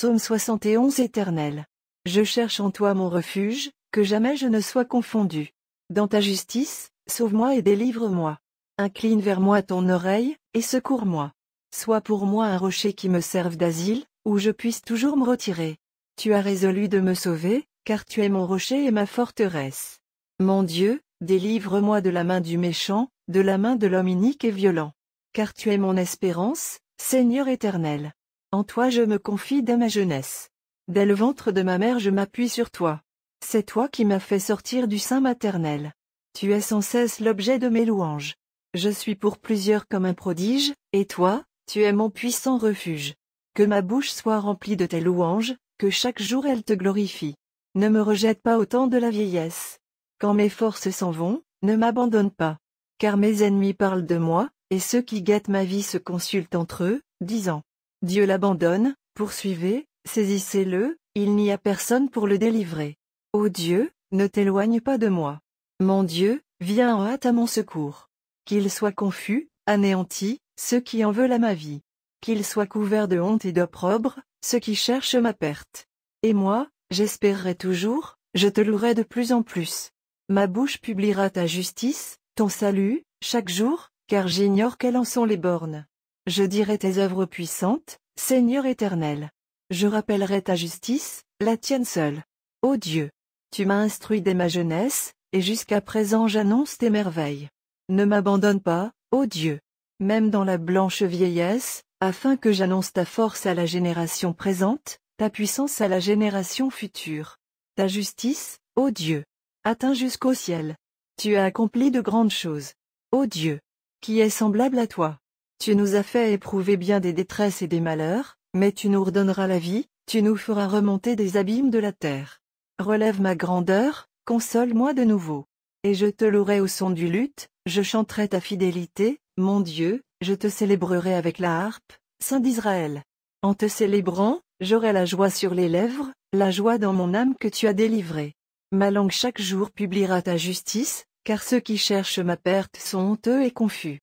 Psaume 71 Éternel. Je cherche en toi mon refuge, que jamais je ne sois confondu. Dans ta justice, sauve-moi et délivre-moi. Incline vers moi ton oreille, et secours-moi. Sois pour moi un rocher qui me serve d'asile, où je puisse toujours me retirer. Tu as résolu de me sauver, car tu es mon rocher et ma forteresse. Mon Dieu, délivre-moi de la main du méchant, de la main de l'homme inique et violent. Car tu es mon espérance, Seigneur éternel. En toi je me confie dès ma jeunesse. Dès le ventre de ma mère je m'appuie sur toi. C'est toi qui m'as fait sortir du sein maternel. Tu es sans cesse l'objet de mes louanges. Je suis pour plusieurs comme un prodige, et toi, tu es mon puissant refuge. Que ma bouche soit remplie de tes louanges, que chaque jour elle te glorifie. Ne me rejette pas au temps de la vieillesse. Quand mes forces s'en vont, ne m'abandonne pas. Car mes ennemis parlent de moi, et ceux qui guettent ma vie se consultent entre eux, disant Dieu l'abandonne, poursuivez, saisissez-le, il n'y a personne pour le délivrer. Ô Dieu, ne t'éloigne pas de moi. Mon Dieu, viens en hâte à mon secours. Qu'il soit confus, anéanti, ceux qui en veulent à ma vie. Qu'il soit couvert de honte et d'opprobre, ceux qui cherchent ma perte. Et moi, j'espérerai toujours, je te louerai de plus en plus. Ma bouche publiera ta justice, ton salut, chaque jour, car j'ignore quelles en sont les bornes. Je dirai tes œuvres puissantes, Seigneur éternel. Je rappellerai ta justice, la tienne seule. Ô Dieu, tu m'as instruit dès ma jeunesse, et jusqu'à présent j'annonce tes merveilles. Ne m'abandonne pas, ô Dieu, même dans la blanche vieillesse, afin que j'annonce ta force à la génération présente, ta puissance à la génération future. Ta justice, ô Dieu, atteint jusqu'au ciel. Tu as accompli de grandes choses. Ô Dieu, qui est semblable à toi tu nous as fait éprouver bien des détresses et des malheurs, mais tu nous redonneras la vie, tu nous feras remonter des abîmes de la terre. Relève ma grandeur, console-moi de nouveau. Et je te louerai au son du luth, je chanterai ta fidélité, mon Dieu, je te célébrerai avec la harpe, Saint d'Israël. En te célébrant, j'aurai la joie sur les lèvres, la joie dans mon âme que tu as délivrée. Ma langue chaque jour publiera ta justice, car ceux qui cherchent ma perte sont honteux et confus.